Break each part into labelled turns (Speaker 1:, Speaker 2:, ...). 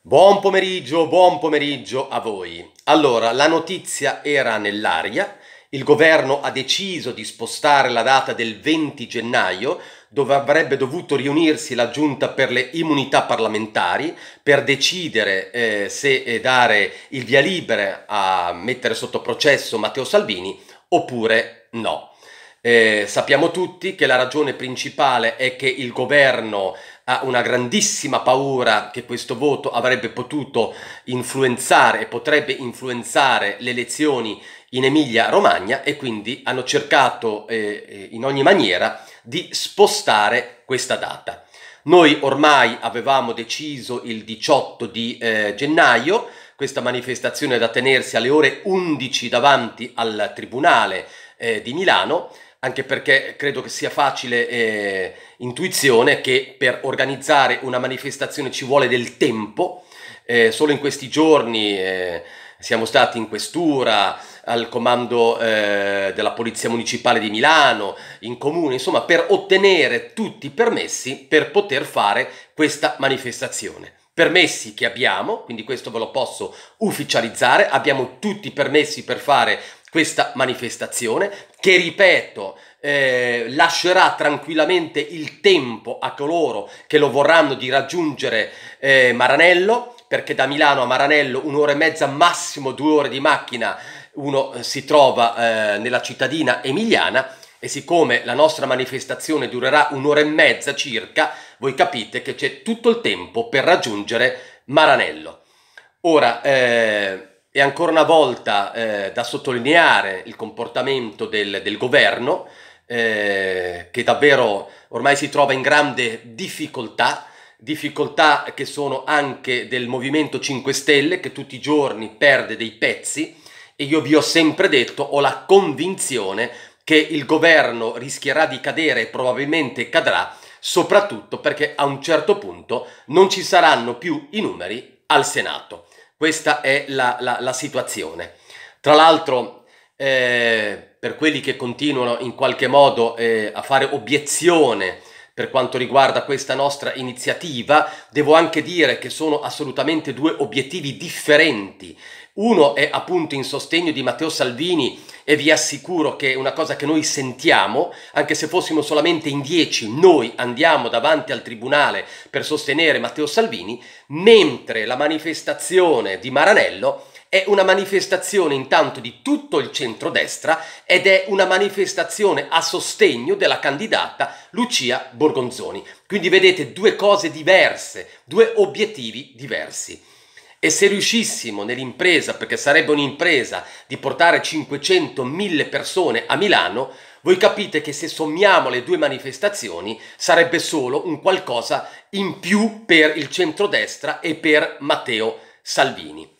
Speaker 1: Buon pomeriggio, buon pomeriggio a voi. Allora, la notizia era nell'aria, il governo ha deciso di spostare la data del 20 gennaio, dove avrebbe dovuto riunirsi la giunta per le immunità parlamentari per decidere eh, se eh, dare il via libera a mettere sotto processo Matteo Salvini oppure no. Eh, sappiamo tutti che la ragione principale è che il governo ha una grandissima paura che questo voto avrebbe potuto influenzare e potrebbe influenzare le elezioni in Emilia-Romagna e quindi hanno cercato eh, eh in ogni maniera di spostare questa data. Noi ormai avevamo deciso il 18 di eh, gennaio, questa manifestazione da tenersi alle ore 11 davanti al Tribunale eh, di Milano anche perché credo che sia facile eh, intuizione che per organizzare una manifestazione ci vuole del tempo. Eh, solo in questi giorni eh, siamo stati in questura, al comando eh, della Polizia Municipale di Milano, in comune, insomma, per ottenere tutti i permessi per poter fare questa manifestazione. Permessi che abbiamo, quindi questo ve lo posso ufficializzare, abbiamo tutti i permessi per fare questa manifestazione che, ripeto, eh, lascerà tranquillamente il tempo a coloro che lo vorranno di raggiungere eh, Maranello, perché da Milano a Maranello un'ora e mezza, massimo due ore di macchina, uno eh, si trova eh, nella cittadina emiliana e siccome la nostra manifestazione durerà un'ora e mezza circa, voi capite che c'è tutto il tempo per raggiungere Maranello. Ora, eh, è ancora una volta eh, da sottolineare il comportamento del, del governo eh, che davvero ormai si trova in grande difficoltà, difficoltà che sono anche del Movimento 5 Stelle che tutti i giorni perde dei pezzi e io vi ho sempre detto, ho la convinzione che il governo rischierà di cadere e probabilmente cadrà, soprattutto perché a un certo punto non ci saranno più i numeri al Senato. Questa è la, la, la situazione. Tra l'altro, eh, per quelli che continuano in qualche modo eh, a fare obiezione per quanto riguarda questa nostra iniziativa. Devo anche dire che sono assolutamente due obiettivi differenti. Uno è appunto in sostegno di Matteo Salvini e vi assicuro che è una cosa che noi sentiamo, anche se fossimo solamente in dieci, noi andiamo davanti al Tribunale per sostenere Matteo Salvini, mentre la manifestazione di Maranello è una manifestazione intanto di tutto il centrodestra ed è una manifestazione a sostegno della candidata Lucia Borgonzoni. Quindi vedete due cose diverse, due obiettivi diversi. E se riuscissimo nell'impresa, perché sarebbe un'impresa, di portare 500.000 persone a Milano, voi capite che se sommiamo le due manifestazioni sarebbe solo un qualcosa in più per il centrodestra e per Matteo Salvini.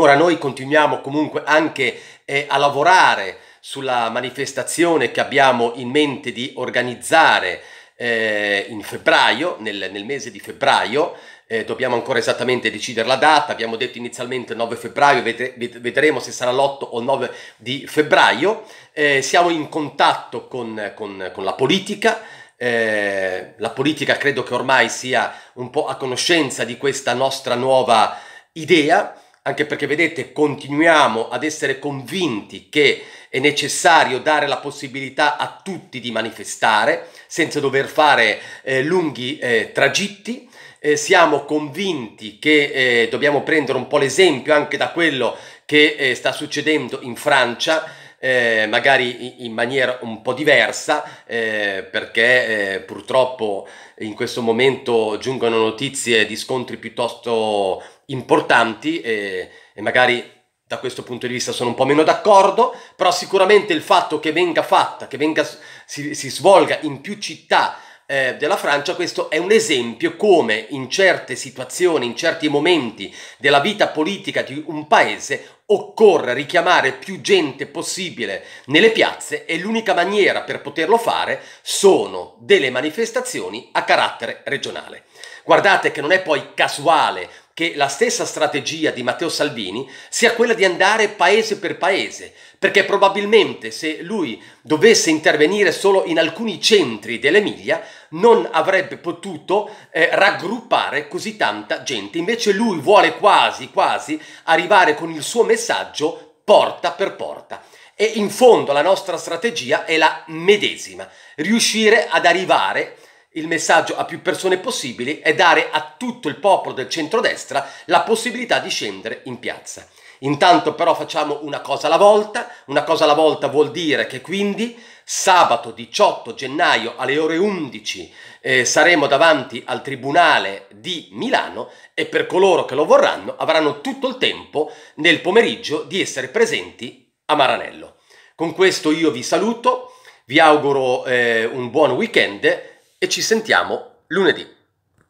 Speaker 1: Ora noi continuiamo comunque anche eh, a lavorare sulla manifestazione che abbiamo in mente di organizzare eh, in febbraio, nel, nel, mese di febbraio. Eh, dobbiamo ancora esattamente decidere la data, abbiamo detto inizialmente 9 febbraio, ved- ved- vedremo se sarà l'8 o il 9 di febbraio. Eh, siamo in contatto con, con, con la politica, eh, la politica credo che ormai sia un po' a conoscenza di questa nostra nuova idea anche perché vedete continuiamo ad essere convinti che è necessario dare la possibilità a tutti di manifestare senza dover fare eh, lunghi eh, tragitti. Eh, siamo convinti che eh, dobbiamo prendere un po' l'esempio anche da quello che eh, sta succedendo in Francia, eh, magari in maniera un po' diversa, eh, perché eh, purtroppo in questo momento giungono notizie di scontri piuttosto importanti e, e magari da questo punto di vista sono un po' meno d'accordo, però sicuramente il fatto che venga fatta, che venga, si, si svolga in più città eh, della Francia, questo è un esempio come in certe situazioni, in certi momenti della vita politica di un paese occorre richiamare più gente possibile nelle piazze e l'unica maniera per poterlo fare sono delle manifestazioni a carattere regionale. Guardate che non è poi casuale che la stessa strategia di Matteo Salvini sia quella di andare paese per paese, perché probabilmente se lui dovesse intervenire solo in alcuni centri dell'Emilia non avrebbe potuto eh, raggruppare così tanta gente. Invece lui vuole quasi quasi arrivare con il suo messaggio porta per porta. E in fondo la nostra strategia è la medesima, riuscire ad arrivare il messaggio a più persone possibili e dare a tutto il popolo del centrodestra la possibilità di scendere in piazza. Intanto però facciamo una cosa alla volta, una cosa alla volta vuol dire che quindi sabato 18 gennaio alle ore 11 eh, saremo davanti al Tribunale di Milano e per coloro che lo vorranno avranno tutto il tempo nel pomeriggio di essere presenti a Maranello. Con questo io vi saluto, vi auguro eh, un buon weekend e ci sentiamo lunedì.